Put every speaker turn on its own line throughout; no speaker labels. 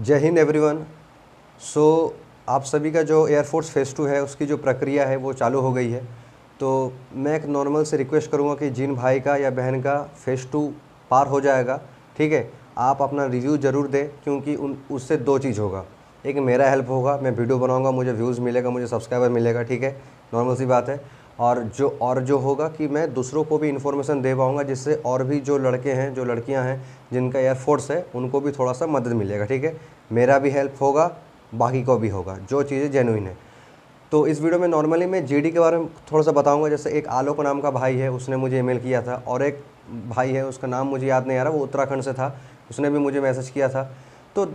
जय Hind everyone so आप सभी का जो एयरफोर्स फेस टू है उसकी जो प्रक्रिया है वो चालू हो गई है तो मैं एक नॉर्मल से रिक्वेस्ट करूँगा कि जिन भाई का या बहन का फेस टू पार हो जाएगा ठीक है आप अपना रिव्यू ज़रूर दें क्योंकि उन उससे दो चीज़ होगा एक मेरा हेल्प होगा मैं वीडियो बनाऊँगा मुझे व्यूज़ मिलेगा मुझे सब्सक्राइबर मिलेगा ठीक है नॉर्मल सी बात है और जो और जो होगा कि मैं दूसरों को भी इन्फॉर्मेशन दे पाऊँगा जिससे और भी जो लड़के हैं जो लड़कियां हैं जिनका एयरफोर्स है उनको भी थोड़ा सा मदद मिलेगा ठीक है मेरा भी हेल्प होगा बाकी को भी होगा जो चीज़ें जेनुइन है तो इस वीडियो में नॉर्मली मैं जीडी के बारे में थोड़ा सा बताऊंगा जैसे एक आलोक नाम का भाई है उसने मुझे ईमेल किया था और एक भाई है उसका नाम मुझे याद नहीं आ रहा वो उत्तराखंड से था उसने भी मुझे मैसेज किया था तो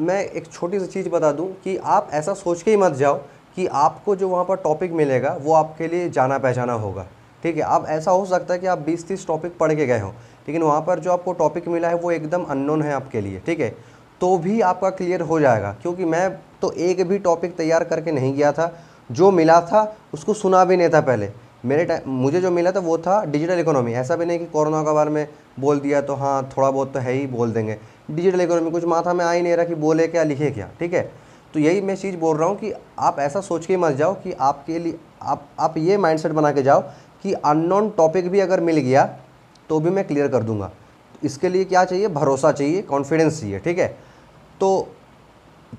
मैं एक छोटी सी चीज़ बता दूं कि आप ऐसा सोच के ही मत जाओ कि आपको जो वहाँ पर टॉपिक मिलेगा वो आपके लिए जाना पहचाना होगा ठीक है अब ऐसा हो सकता है कि आप 20 तीस टॉपिक पढ़ के गए हो लेकिन वहाँ पर जो आपको टॉपिक मिला है वो एकदम अननोन है आपके लिए ठीक है तो भी आपका क्लियर हो जाएगा क्योंकि मैं तो एक भी टॉपिक तैयार करके नहीं गया था जो मिला था उसको सुना भी नहीं था पहले मेरे टाइम मुझे जो मिला था वो था डिजिटल इकोनॉमी ऐसा भी नहीं कि कोरोना के बारे में बोल दिया तो हाँ थोड़ा बहुत तो है ही बोल देंगे डिजिटल इकोनॉमी कुछ माथा में आ ही नहीं रहा कि बोले क्या लिखे क्या ठीक है तो यही मैं चीज़ बोल रहा हूँ कि आप ऐसा सोच के मत जाओ कि आपके लिए आप आप ये माइंडसेट बना के जाओ कि अननोन टॉपिक भी अगर मिल गया तो भी मैं क्लियर कर दूंगा इसके लिए क्या चाहिए भरोसा चाहिए कॉन्फिडेंस चाहिए ठीक है तो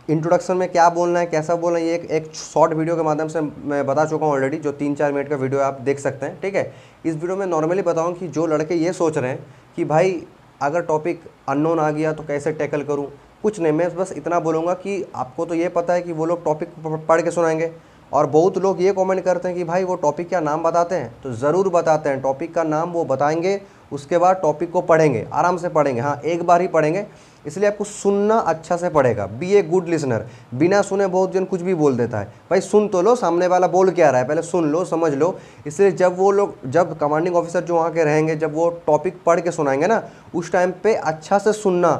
इंट्रोडक्शन में क्या बोलना है कैसा बोलना है ये एक एक शॉर्ट वीडियो के माध्यम से मैं बता चुका हूँ ऑलरेडी जो तीन चार मिनट का वीडियो आप देख सकते हैं ठीक है इस वीडियो में नॉर्मली बताऊँ कि जो लड़के ये सोच रहे हैं कि भाई अगर टॉपिक अननोन आ गया तो कैसे टैकल करूँ कुछ नहीं मैं बस इतना बोलूँगा कि आपको तो ये पता है कि वो लोग टॉपिक पढ़ के सुनाएंगे और बहुत लोग ये कमेंट करते हैं कि भाई वो टॉपिक का नाम बताते हैं तो ज़रूर बताते हैं टॉपिक का नाम वो बताएंगे उसके बाद टॉपिक को पढ़ेंगे आराम से पढ़ेंगे हाँ एक बार ही पढ़ेंगे इसलिए आपको सुनना अच्छा से पड़ेगा बी ए गुड लिसनर बिना सुने बहुत जन कुछ भी बोल देता है भाई सुन तो लो सामने वाला बोल क्या रहा है पहले सुन लो समझ लो इसलिए जब वो लोग जब कमांडिंग ऑफिसर जो वहाँ के रहेंगे जब वो टॉपिक पढ़ के सुनाएंगे ना उस टाइम पे अच्छा से सुनना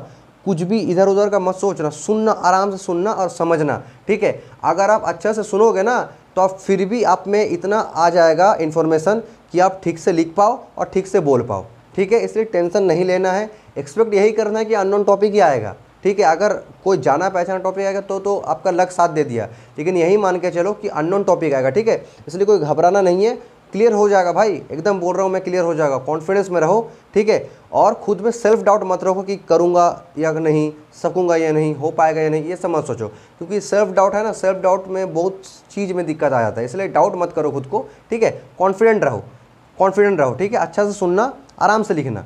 कुछ भी इधर उधर का मत सोचना सुनना आराम से सुनना और समझना ठीक है अगर आप अच्छा से सुनोगे ना तो आप फिर भी आप में इतना आ जाएगा इन्फॉर्मेशन कि आप ठीक से लिख पाओ और ठीक से बोल पाओ ठीक है इसलिए टेंशन नहीं लेना है एक्सपेक्ट यही करना है कि अननोन टॉपिक ही आएगा ठीक है अगर कोई जाना पहचाना टॉपिक आएगा तो तो आपका लक साथ दे दिया लेकिन यही मान के चलो कि अननोन टॉपिक आएगा ठीक है इसलिए कोई घबराना नहीं है क्लियर हो जाएगा भाई एकदम बोल रहा हूँ मैं क्लियर हो जाएगा कॉन्फिडेंस में रहो ठीक है और खुद में सेल्फ डाउट मत रखो कि करूँगा या नहीं सकूँगा या नहीं हो पाएगा या नहीं ये सब मत सोचो क्योंकि सेल्फ डाउट है ना सेल्फ डाउट में बहुत चीज़ में दिक्कत आ जाता है इसलिए डाउट मत करो खुद को ठीक है कॉन्फिडेंट रहो कॉन्फिडेंट रहो ठीक है अच्छा से सुनना आराम से लिखना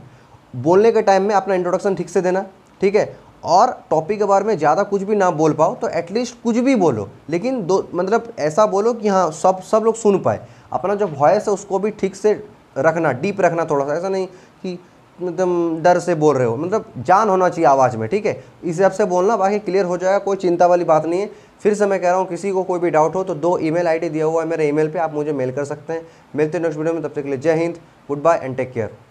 बोलने के टाइम में अपना इंट्रोडक्शन ठीक से देना ठीक है और टॉपिक के बारे में ज़्यादा कुछ भी ना बोल पाओ तो एटलीस्ट कुछ भी बोलो लेकिन दो मतलब ऐसा बोलो कि हाँ सब सब लोग सुन पाए अपना जो वॉयस है उसको भी ठीक से रखना डीप रखना थोड़ा सा ऐसा नहीं कि एकदम डर से बोल रहे हो मतलब जान होना चाहिए आवाज़ में ठीक है इस हिसाब से बोलना बाकी क्लियर हो जाएगा कोई चिंता वाली बात नहीं है फिर से मैं कह रहा हूँ किसी को कोई भी डाउट हो तो दो ईमेल आईडी दिया हुआ है मेरे ईमेल पे आप मुझे मेल कर सकते हैं मिलते हैं नेक्स्ट वीडियो में तब तक के लिए जय हिंद good bye and take care